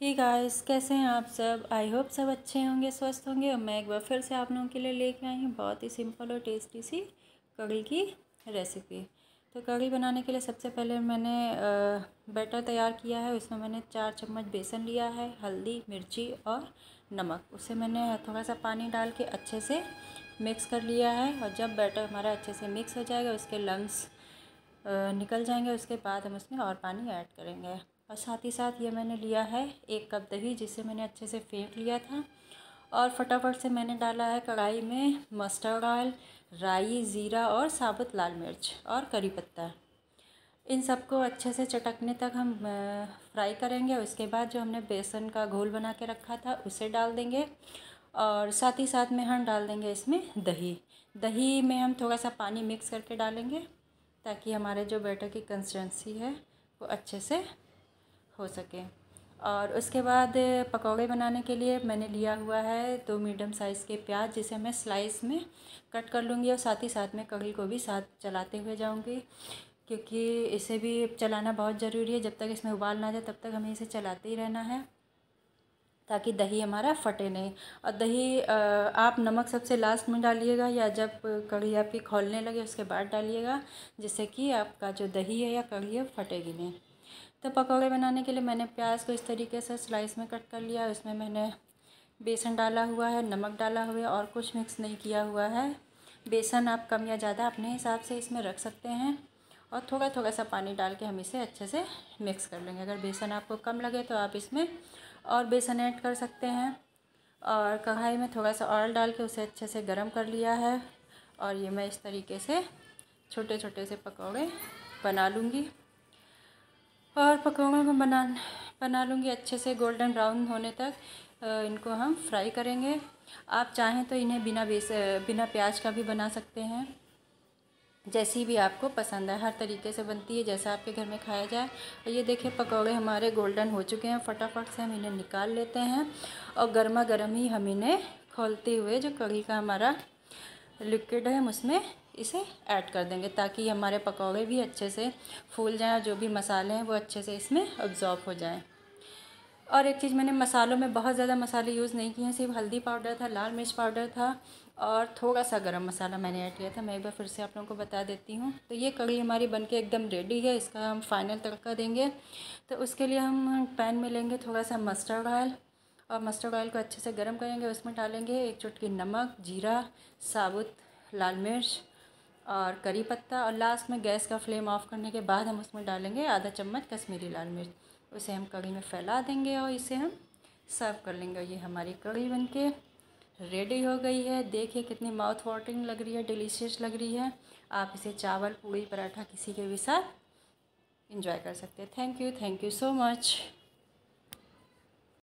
ठीक hey guys कैसे हैं आप सब आई होप सब अच्छे होंगे स्वस्थ होंगे और मैं एक बार फिर से आप लोगों के लिए लेके आई हूँ बहुत ही सिंपल और टेस्टी सी कड़ी की रेसिपी तो कड़ी बनाने के लिए सबसे पहले मैंने बैटर तैयार किया है उसमें मैंने चार चम्मच बेसन लिया है हल्दी मिर्ची और नमक उसे मैंने थोड़ा सा पानी डाल के अच्छे से मिक्स कर लिया है और जब बैटर हमारा अच्छे से मिक्स हो जाएगा उसके लम्स निकल जाएंगे उसके बाद हम उसमें और पानी ऐड करेंगे और साथ ही साथ ये मैंने लिया है एक कप दही जिसे मैंने अच्छे से फेंक लिया था और फटाफट से मैंने डाला है कढ़ाई में मस्टर्ड ऑयल राई ज़ीरा और साबुत लाल मिर्च और करी पत्ता इन सबको अच्छे से चटकने तक हम फ्राई करेंगे उसके बाद जो हमने बेसन का घोल बना के रखा था उसे डाल देंगे और साथ ही साथ में हम डाल देंगे इसमें दही दही में हम थोड़ा सा पानी मिक्स करके डालेंगे ताकि हमारे जो बैटर की कंसिस्टेंसी है वो अच्छे से हो सके और उसके बाद पकौड़े बनाने के लिए मैंने लिया हुआ है दो मीडियम साइज़ के प्याज जिसे मैं स्लाइस में कट कर लूँगी और साथ ही साथ में कड़ी को भी साथ चलाते हुए जाऊँगी क्योंकि इसे भी चलाना बहुत ज़रूरी है जब तक इसमें उबाल ना जाए तब तक हमें इसे चलाते ही रहना है ताकि दही हमारा फटे नहीं और दही आप नमक सबसे लास्ट में डालिएगा या जब कड़ी आपकी खोलने लगे उसके बाद डालिएगा जिससे कि आपका जो दही है या कड़ी है फटेगी नहीं तो पकौड़े बनाने के लिए मैंने प्याज को इस तरीके से स्लाइस में कट कर लिया उसमें मैंने बेसन डाला हुआ है नमक डाला हुआ है और कुछ मिक्स नहीं किया हुआ है बेसन आप कम या ज़्यादा अपने हिसाब से इसमें रख सकते हैं और थोड़ा थोड़ा सा पानी डाल के हम इसे अच्छे से मिक्स कर लेंगे अगर बेसन आपको कम लगे तो आप इसमें और बेसन ऐड कर सकते हैं और कढ़ाई में थोड़ा सा ऑयल डाल के उसे अच्छे से गर्म कर लिया है और ये मैं इस तरीके से छोटे छोटे से पकौड़े बना लूँगी और पकौड़ों को बना बना लूँगी अच्छे से गोल्डन ब्राउन होने तक इनको हम फ्राई करेंगे आप चाहें तो इन्हें बिना बेस बिना प्याज का भी बना सकते हैं जैसी भी आपको पसंद है हर तरीके से बनती है जैसा आपके घर में खाया जाए और ये देखिए पकौड़े हमारे गोल्डन हो चुके हैं फटाफट से हम इन्हें निकाल लेते हैं और गर्मा गर्म ही हम इन्हें खोलते हुए जो कड़ी का हमारा लिक्विड है हम उसमें इसे ऐड कर देंगे ताकि हमारे पकौड़े भी अच्छे से फूल जाएँ और जो भी मसाले हैं वो अच्छे से इसमें अब्ज़ॉर्ब हो जाएँ और एक चीज़ मैंने मसालों में बहुत ज़्यादा मसाले यूज़ नहीं किए हैं सिर्फ हल्दी पाउडर था लाल मिर्च पाउडर था और थोड़ा सा गरम मसाला मैंने ऐड किया था मैं एक बार फिर से आप लोगों को बता देती हूँ तो ये कड़ी हमारी बनके एकदम रेडी है इसका हम फाइनल तड़का देंगे तो उसके लिए हम पैन में लेंगे थोड़ा सा मस्टर्ड ऑयल और मस्टर्ड ऑयल को अच्छे से गर्म करेंगे उसमें डालेंगे एक चुटकी नमक जीरा साबुत लाल मिर्च और करी पत्ता और लास्ट में गैस का फ्लेम ऑफ़ करने के बाद हम उसमें डालेंगे आधा चम्मच कश्मीरी लाल मिर्च उसे हम कढ़ी में फैला देंगे और इसे हम सर्व कर लेंगे ये हमारी कड़ी बन के रेडी हो गई है देखिए कितनी माउथ वाटरिंग लग रही है डिलीशियस लग रही है आप इसे चावल पूड़ी पराठा किसी के भी साथ इंजॉय कर सकते हैं thank you thank you so much